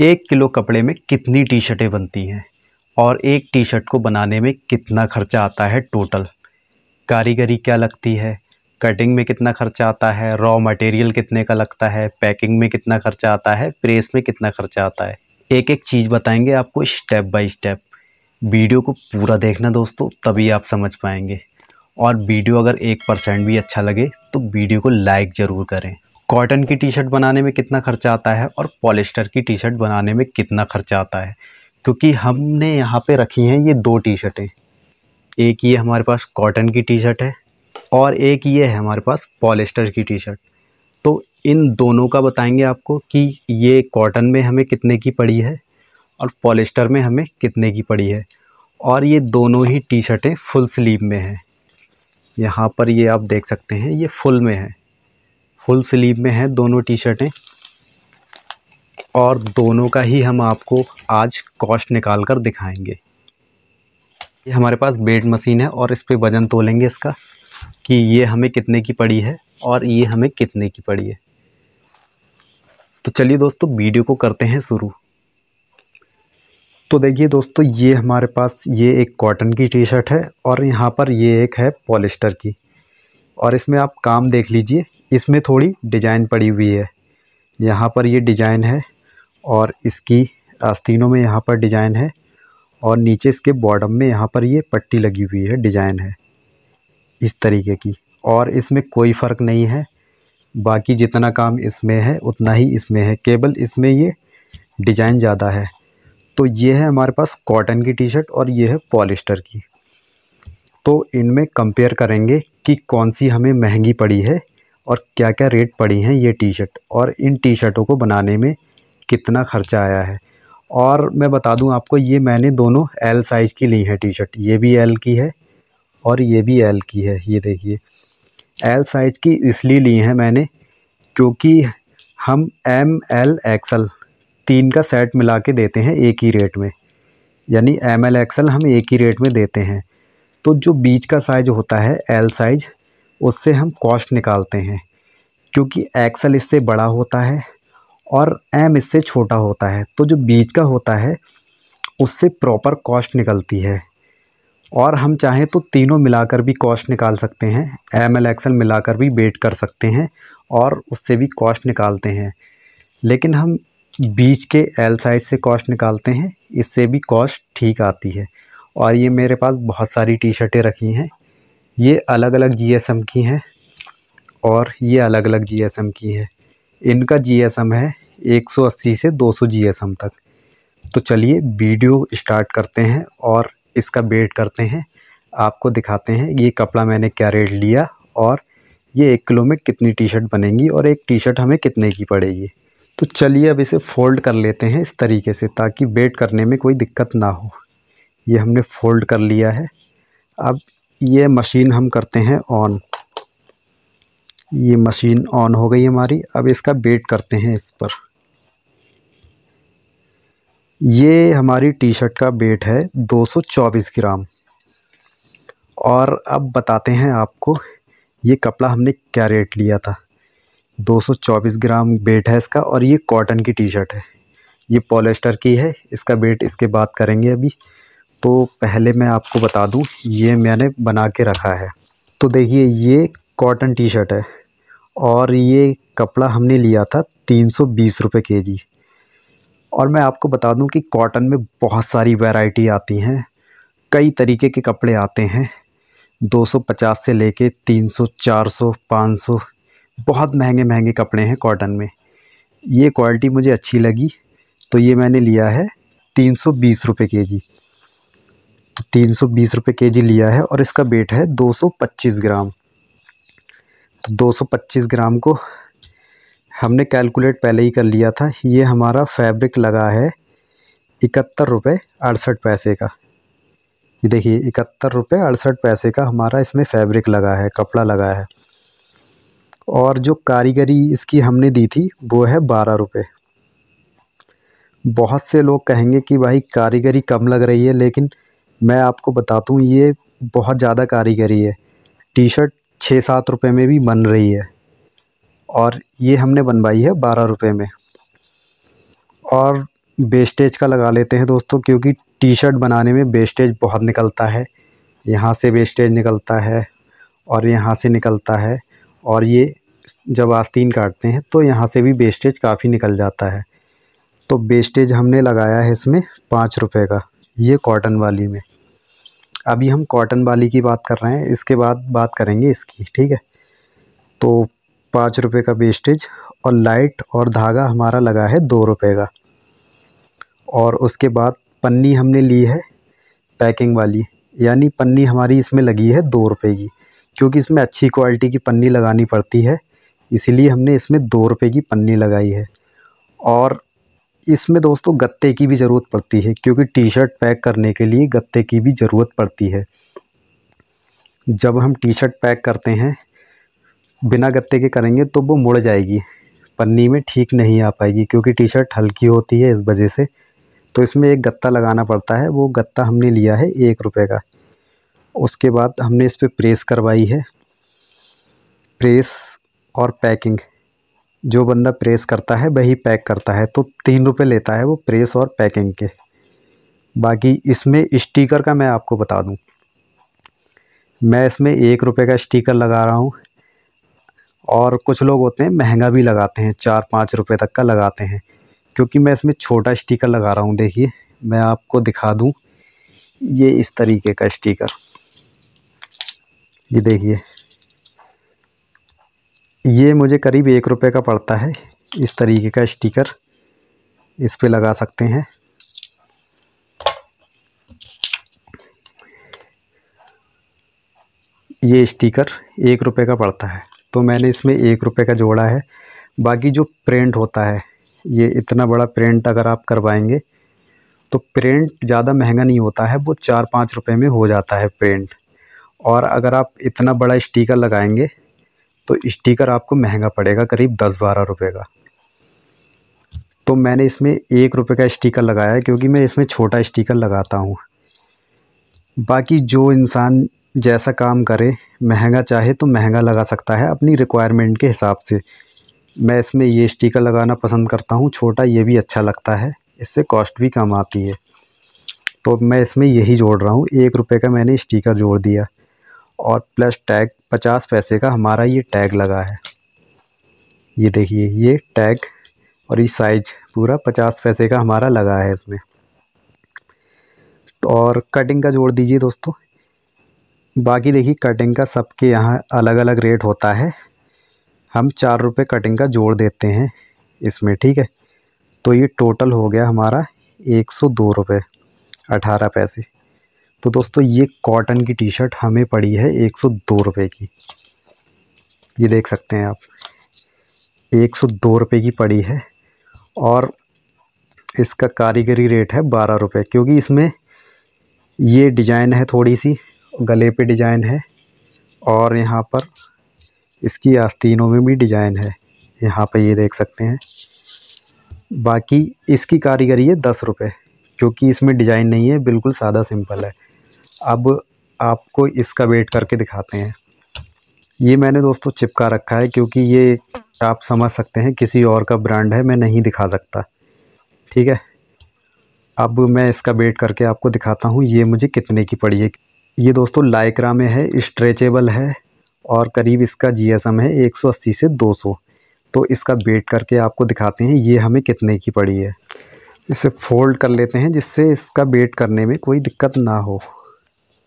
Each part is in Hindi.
एक किलो कपड़े में कितनी टी शर्टें बनती हैं और एक टी शर्ट को बनाने में कितना खर्चा आता है टोटल कारीगरी क्या लगती है कटिंग में कितना खर्चा आता है रॉ मटेरियल कितने का लगता है पैकिंग में कितना खर्चा आता है प्रेस में कितना खर्चा आता है एक एक चीज़ बताएंगे आपको स्टेप बाय स्टेप वीडियो को पूरा देखना दोस्तों तभी आप समझ पाएंगे और वीडियो अगर एक परसेंट भी अच्छा लगे तो वीडियो को लाइक ज़रूर करें कॉटन की टी शर्ट बनाने में कितना खर्चा आता है और पॉलिस्टर की टी शर्ट बनाने में कितना खर्चा आता है क्योंकि हमने यहाँ पे रखी हैं ये दो टी शर्टें एक ये हमारे पास कॉटन की टी शर्ट है और एक ये है हमारे पास पॉलिस्टर की टी शर्ट तो इन दोनों का बताएंगे आपको कि ये कॉटन में हमें कितने की पड़ी है और पॉलिस्टर में हमें कितने की पड़ी है और ये दोनों ही टी शर्टें फुल स्लीव में हैं यहाँ पर ये आप देख सकते हैं ये फुल में है फुल स्लीव में है दोनों टी शर्टें और दोनों का ही हम आपको आज कॉस्ट निकाल कर दिखाएंगे ये हमारे पास बेड मशीन है और इस पर वज़न तोलेंगे इसका कि ये हमें कितने की पड़ी है और ये हमें कितने की पड़ी है तो चलिए दोस्तों वीडियो को करते हैं शुरू तो देखिए दोस्तों ये हमारे पास ये एक कॉटन की टी शर्ट है और यहाँ पर ये एक है पॉलिस्टर की और इसमें आप काम देख लीजिए इसमें थोड़ी डिजाइन पड़ी हुई है यहाँ पर ये डिजाइन है और इसकी आस्तीनों में यहाँ पर डिजाइन है और नीचे इसके बॉडम में यहाँ पर ये पट्टी लगी हुई है डिजाइन है इस तरीके की और इसमें कोई फ़र्क नहीं है बाकी जितना काम इसमें है उतना ही इसमें है केवल इसमें ये डिजाइन ज़्यादा है तो ये है हमारे पास कॉटन की टी शर्ट और ये है पॉलिस्टर की तो इनमें कंपेयर करेंगे कि कौन सी हमें महंगी पड़ी है और क्या क्या रेट पड़ी हैं ये टी शर्ट और इन टी शर्टों को बनाने में कितना खर्चा आया है और मैं बता दूं आपको ये मैंने दोनों एल साइज़ की ली है टी शर्ट ये भी एल की है और ये भी एल की है ये देखिए एल साइज़ की इसलिए ली है मैंने क्योंकि हम एम एल एक्सल तीन का सेट मिला के देते हैं एक ही रेट में यानी एम एल एक्सल हम एक ही रेट में देते हैं तो जो बीच का साइज़ होता है एल साइज़ उससे हम कॉस्ट निकालते हैं क्योंकि एक्सल इससे बड़ा होता है और एम इससे छोटा होता है तो जो बीच का होता है उससे प्रॉपर कॉस्ट निकलती है और हम चाहें तो तीनों मिलाकर भी कॉस्ट निकाल सकते हैं एम एल एक्सल मिलाकर भी वेट कर सकते हैं और उससे भी कॉस्ट निकालते हैं लेकिन हम बीज के एल साइज से कॉस्ट निकालते हैं इससे भी कॉस्ट ठीक आती है और ये मेरे पास बहुत सारी टी शर्टें रखी हैं ये अलग अलग जीएसएम की हैं और ये अलग अलग जीएसएम की हैं इनका जीएसएम है 180 से 200 जीएसएम तक तो चलिए वीडियो स्टार्ट करते हैं और इसका वेट करते हैं आपको दिखाते हैं ये कपड़ा मैंने क्या रेट लिया और ये एक किलो में कितनी टी शर्ट बनेंगी और एक टी शर्ट हमें कितने की पड़ेगी तो चलिए अब इसे फ़ोल्ड कर लेते हैं इस तरीके से ताकि वेट करने में कोई दिक्कत ना हो ये हमने फ़ोल्ड कर लिया है अब ये मशीन हम करते हैं ऑन ये मशीन ऑन हो गई हमारी अब इसका वेट करते हैं इस पर ये हमारी टी शर्ट का वेट है 224 ग्राम और अब बताते हैं आपको ये कपड़ा हमने क्या रेट लिया था 224 ग्राम वेट है इसका और ये कॉटन की टी शर्ट है ये पॉलिस्टर की है इसका वेट इसके बात करेंगे अभी तो पहले मैं आपको बता दूं ये मैंने बना के रखा है तो देखिए ये कॉटन टी शर्ट है और ये कपड़ा हमने लिया था तीन सौ बीस रुपये के जी और मैं आपको बता दूं कि कॉटन में बहुत सारी वैरायटी आती हैं कई तरीके के कपड़े आते हैं दो सौ पचास से लेके सौ पाँच सौ बहुत महंगे महंगे कपड़े हैं कॉटन में ये क्वालिटी मुझे अच्छी लगी तो ये मैंने लिया है तीन सौ बीस रुपये के जी तो तीन सौ बीस रुपये के जी लिया है और इसका वेट है दो सौ पच्चीस ग्राम तो दो सौ पच्चीस ग्राम को हमने कैलकुलेट पहले ही कर लिया था ये हमारा फैब्रिक लगा है इकहत्तर रुपये अड़सठ पैसे का ये देखिए इकहत्तर रुपये अड़सठ पैसे का हमारा इसमें फैब्रिक लगा है कपड़ा लगा है और जो कारीगरी इसकी हमने दी थी वो है बारह रुपये बहुत से लोग कहेंगे कि भाई कारीगरी कम लग रही है लेकिन मैं आपको बताता हूँ ये बहुत ज़्यादा कारीगरी है टी शर्ट छः सात रुपये में भी बन रही है और ये हमने बनवाई है बारह रुपये में और बेस्टेज का लगा लेते हैं दोस्तों क्योंकि टी शर्ट बनाने में बेस्टेज बहुत निकलता है यहाँ से वेस्टेज निकलता है और यहाँ से निकलता है और ये जब आस्तीन काटते हैं तो यहाँ से भी वेस्टेज काफ़ी निकल जाता है तो वेस्टेज हमने लगाया है इसमें पाँच रुपये का ये कॉटन वाली में अभी हम कॉटन वाली की बात कर रहे हैं इसके बाद बात करेंगे इसकी ठीक है तो पाँच रुपये का वेस्टेज और लाइट और धागा हमारा लगा है दो रुपये का और उसके बाद पन्नी हमने ली है पैकिंग वाली यानी पन्नी हमारी इसमें लगी है दो रुपये की क्योंकि इसमें अच्छी क्वालिटी की पन्नी लगानी पड़ती है इसीलिए हमने इसमें दो रुपये की पन्नी लगाई है और इसमें दोस्तों गत्ते की भी ज़रूरत पड़ती है क्योंकि टी शर्ट पैक करने के लिए गत्ते की भी ज़रूरत पड़ती है जब हम टी शर्ट पैक करते हैं बिना गत्ते के करेंगे तो वो मुड़ जाएगी पन्नी में ठीक नहीं आ पाएगी क्योंकि टी शर्ट हल्की होती है इस वजह से तो इसमें एक गत्ता लगाना पड़ता है वो गत्ता हमने लिया है एक रुपये का उसके बाद हमने इस पर प्रेस करवाई है प्रेस और पैकिंग जो बंदा प्रेस करता है वही पैक करता है तो तीन रुपये लेता है वो प्रेस और पैकिंग के बाकी इसमें स्टीकर का मैं आपको बता दूं मैं इसमें एक रुपये का स्टीकर लगा रहा हूं और कुछ लोग होते हैं महंगा भी लगाते हैं चार पाँच रुपये तक का लगाते हैं क्योंकि मैं इसमें छोटा स्टीकर लगा रहा हूँ देखिए मैं आपको दिखा दूँ ये इस तरीके का स्टीकर ये देखिए ये मुझे करीब एक रुपये का पड़ता है इस तरीके का स्टिकर इस पे लगा सकते हैं ये स्टिकर एक रुपये का पड़ता है तो मैंने इसमें एक रुपये का जोड़ा है बाकी जो प्रिंट होता है ये इतना बड़ा प्रिंट अगर आप करवाएंगे तो प्रिंट ज़्यादा महंगा नहीं होता है वो चार पाँच रुपये में हो जाता है प्रिंट और अगर आप इतना बड़ा स्टिकर लगाएंगे तो स्टिकर आपको महंगा पड़ेगा करीब दस बारह रुपये का तो मैंने इसमें एक रुपये का स्टिकर लगाया क्योंकि मैं इसमें छोटा स्टिकर लगाता हूँ बाकी जो इंसान जैसा काम करे महंगा चाहे तो महंगा लगा सकता है अपनी रिक्वायरमेंट के हिसाब से मैं इसमें ये स्टिकर लगाना पसंद करता हूँ छोटा ये भी अच्छा लगता है इससे कॉस्ट भी कम आती है तो मैं इसमें यही जोड़ रहा हूँ एक रुपये का मैंने स्टिकर जोड़ दिया और प्लस टैग पचास पैसे का हमारा ये टैग लगा है ये देखिए ये टैग और ये साइज पूरा पचास पैसे का हमारा लगा है इसमें तो और कटिंग का जोड़ दीजिए दोस्तों बाकी देखिए कटिंग का सबके यहाँ अलग अलग रेट होता है हम चार रुपये कटिंग का जोड़ देते हैं इसमें ठीक है तो ये टोटल हो गया हमारा एक सौ दो रुपये अठारह पैसे तो दोस्तों ये कॉटन की टी शर्ट हमें पड़ी है एक सौ दो रुपये की ये देख सकते हैं आप एक सौ दो रुपये की पड़ी है और इसका कारीगरी रेट है बारह रुपये क्योंकि इसमें ये डिजाइन है थोड़ी सी गले पे डिजाइन है और यहाँ पर इसकी आस्तीनों में भी डिजाइन है यहाँ पर ये देख सकते हैं बाकी इसकी कारीगरी है दस रुपये क्योंकि इसमें डिजाइन नहीं है बिल्कुल सादा सिंपल है अब आपको इसका वेट करके दिखाते हैं ये मैंने दोस्तों चिपका रखा है क्योंकि ये आप समझ सकते हैं किसी और का ब्रांड है मैं नहीं दिखा सकता ठीक है अब मैं इसका वेट करके आपको दिखाता हूँ ये मुझे कितने की पड़ी है ये दोस्तों लाइक्रा में है स्ट्रेचेबल है और करीब इसका जीएसएम है 180 से 200 तो इसका वेट करके आपको दिखाते हैं ये हमें कितने की पड़ी है इसे फोल्ड कर लेते हैं जिससे इसका वेट करने में कोई दिक्कत ना हो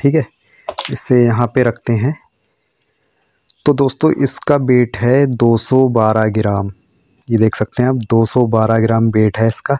ठीक है इसे यहाँ पे रखते हैं तो दोस्तों इसका वेट है 212 ग्राम ये देख सकते हैं आप 212 ग्राम वेट है इसका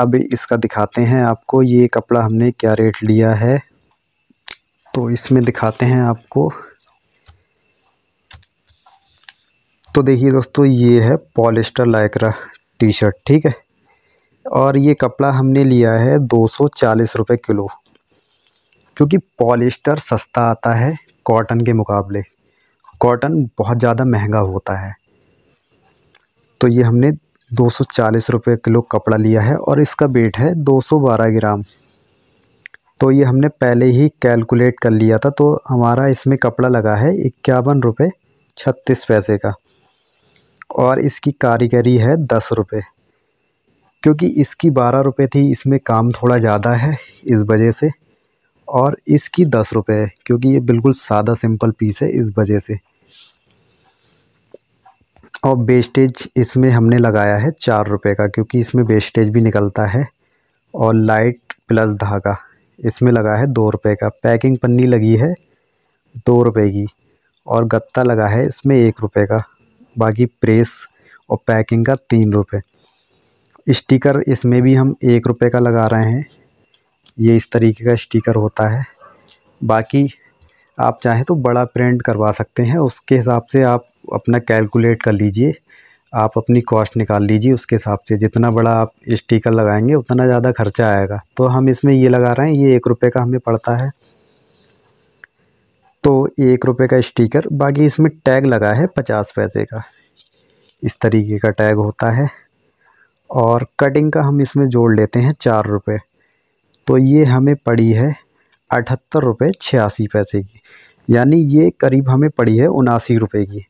अब इसका दिखाते हैं आपको ये कपड़ा हमने क्या रेट लिया है तो इसमें दिखाते हैं आपको तो देखिए दोस्तों ये है पॉलिस्टर लाइक्रा टी शर्ट ठीक है और ये कपड़ा हमने लिया है दो सौ चालीस रुपये किलो क्योंकि पॉलिस्टर सस्ता आता है कॉटन के मुकाबले कॉटन बहुत ज़्यादा महंगा होता है तो ये हमने दो सौ चालीस रुपये किलो कपड़ा लिया है और इसका वेट है दो सौ बारह ग्राम तो ये हमने पहले ही कैलकुलेट कर लिया था तो हमारा इसमें कपड़ा लगा है इक्यावन रुपये छत्तीस पैसे का और इसकी कारीगरी है दस रुपये क्योंकि इसकी बारह रुपये थी इसमें काम थोड़ा ज़्यादा है इस वजह से और इसकी दस रुपये है क्योंकि ये बिल्कुल सादा सिंपल पीस है इस वजह से और बेस्टेज इसमें हमने लगाया है चार रुपये का क्योंकि इसमें बेस्टेज भी निकलता है और लाइट प्लस धागा इसमें लगा है दो रुपये का पैकिंग पन्नी लगी है दो रुपये की और गत्ता लगा है इसमें एक रुपये का बाकी प्रेस और पैकिंग का तीन रुपये स्टिकर इसमें भी हम एक रुपये का लगा रहे हैं ये इस तरीके का स्टिकर होता है बाकी आप चाहें तो बड़ा प्रिंट करवा सकते हैं उसके हिसाब से आप अपना कैलकुलेट कर लीजिए आप अपनी कॉस्ट निकाल लीजिए उसके हिसाब से जितना बड़ा आप स्टिकर लगाएंगे उतना ज़्यादा खर्चा आएगा तो हम इसमें ये लगा रहे हैं ये एक रुपये का हमें पड़ता है तो एक रुपये का स्टिकर बाकी इसमें टैग लगा है पचास पैसे का इस तरीके का टैग होता है और कटिंग का हम इसमें जोड़ लेते हैं चार रुपये तो ये हमें पड़ी है अठहत्तर रुपये छियासी पैसे की यानी ये करीब हमें पड़ी है उनासी रुपये की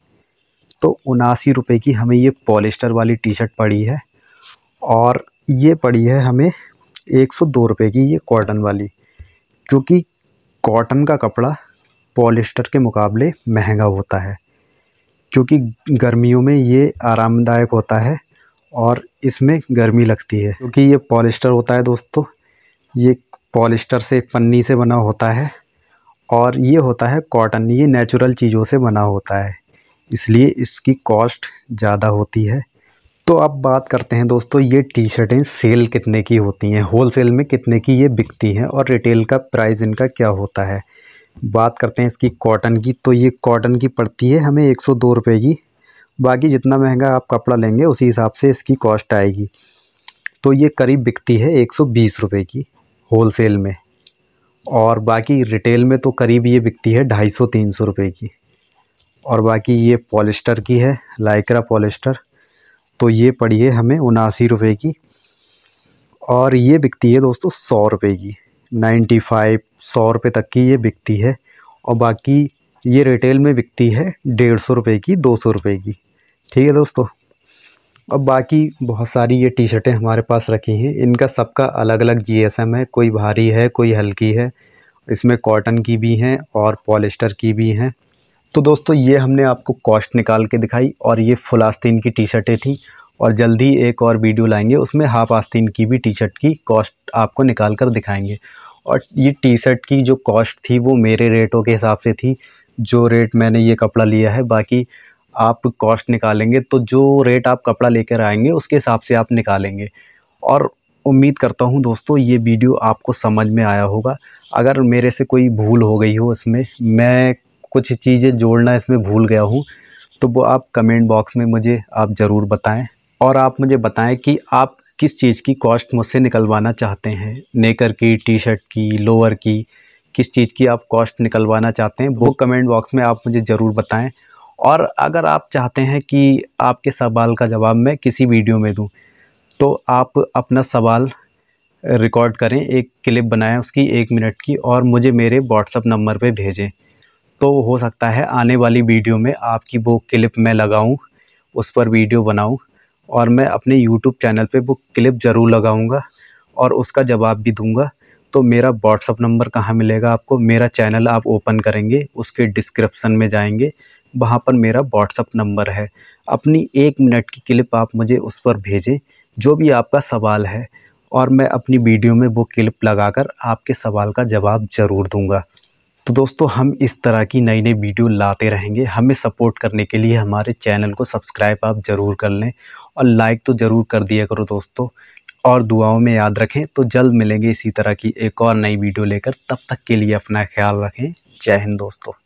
तो उनासी रुपये की हमें ये पॉलिस्टर वाली टी शर्ट पड़ी है और ये पड़ी है हमें एक सौ दो रुपये की ये कॉटन वाली क्योंकि कॉटन का कपड़ा पॉलिस्टर के मुकाबले महंगा होता है क्योंकि गर्मियों में ये आरामदायक होता है और इसमें गर्मी लगती है क्योंकि ये पॉलिस्टर होता है दोस्तों ये पॉलिस्टर से पन्नी से बना होता है और ये होता है कॉटन ये नेचुरल चीज़ों से बना होता है इसलिए इसकी कॉस्ट ज़्यादा होती है तो अब बात करते हैं दोस्तों ये टी शर्टें सेल कितने की होती हैं होल सेल में कितने की ये बिकती हैं और रिटेल का प्राइस इनका क्या होता है बात करते हैं इसकी कॉटन की तो ये कॉटन की पड़ती है हमें एक सौ दो रुपये की बाकी जितना महंगा आप कपड़ा लेंगे उसी हिसाब से इसकी कॉस्ट आएगी तो ये करीब बिकती है एक सौ बीस रुपये की होलसेल में और बाकी रिटेल में तो करीब ये बिकती है ढाई सौ तीन सौ रुपये की और बाकी ये पॉलिस्टर की है लाइक्रा पॉलिस्टर तो ये पड़ी है हमें उनासी रुपये की और ये बिकती है दोस्तों सौ रुपये की नाइन्टी फाइव सौ रुपये तक की ये बिकती है और बाकी ये रिटेल में बिकती है डेढ़ सौ रुपये की दो सौ रुपये की ठीक है दोस्तों और बाकी बहुत सारी ये टी शर्टें हमारे पास रखी हैं इनका सबका अलग अलग एम है कोई भारी है कोई हल्की है इसमें कॉटन की भी हैं और पॉलिस्टर की भी हैं तो दोस्तों ये हमने आपको कॉस्ट निकाल के दिखाई और ये फुल आस्तीन की टी शर्टें थी और जल्दी एक और वीडियो लाएंगे उसमें हाफ आस्तीन की भी टी शर्ट की कॉस्ट आपको निकाल कर दिखाएंगे और ये टी शर्ट की जो कॉस्ट थी वो मेरे रेटों के हिसाब से थी जो रेट मैंने ये कपड़ा लिया है बाकी आप कॉस्ट निकालेंगे तो जो रेट आप कपड़ा लेकर आएंगे उसके हिसाब से आप निकालेंगे और उम्मीद करता हूँ दोस्तों ये वीडियो आपको समझ में आया होगा अगर मेरे से कोई भूल हो गई हो इसमें मैं कुछ चीज़ें जोड़ना इसमें भूल गया हूँ तो वो आप कमेंट बॉक्स में मुझे आप ज़रूर बताएं और आप मुझे बताएं कि आप किस चीज़ की कॉस्ट मुझसे निकलवाना चाहते हैं नेकर की टी शर्ट की लोअर की किस चीज़ की आप कॉस्ट निकलवाना चाहते हैं वो कमेंट बॉक्स में आप मुझे ज़रूर बताएँ और अगर आप चाहते हैं कि आपके सवाल का जवाब मैं किसी वीडियो में दूं तो आप अपना सवाल रिकॉर्ड करें एक क्लिप बनाएं उसकी एक मिनट की और मुझे मेरे व्हाट्सअप नंबर पे भेजें तो हो सकता है आने वाली वीडियो में आपकी वो क्लिप मैं लगाऊं उस पर वीडियो बनाऊं और मैं अपने यूट्यूब चैनल पे वो क्लिप ज़रूर लगाऊंगा और उसका जवाब भी दूंगा तो मेरा व्हाट्सअप नंबर कहाँ मिलेगा आपको मेरा चैनल आप ओपन करेंगे उसके डिस्क्रिप्सन में जाएंगे वहाँ पर मेरा व्हाट्सअप नंबर है अपनी एक मिनट की क्लिप आप मुझे उस पर भेजें जो भी आपका सवाल है और मैं अपनी वीडियो में वो क्लिप लगाकर आपके सवाल का जवाब ज़रूर दूंगा तो दोस्तों हम इस तरह की नई नई वीडियो लाते रहेंगे हमें सपोर्ट करने के लिए हमारे चैनल को सब्सक्राइब आप ज़रूर कर लें और लाइक तो ज़रूर कर दिया करो दोस्तों और दुआओं में याद रखें तो जल्द मिलेंगे इसी तरह की एक और नई वीडियो लेकर तब तक के लिए अपना ख्याल रखें जय हिंद दोस्तों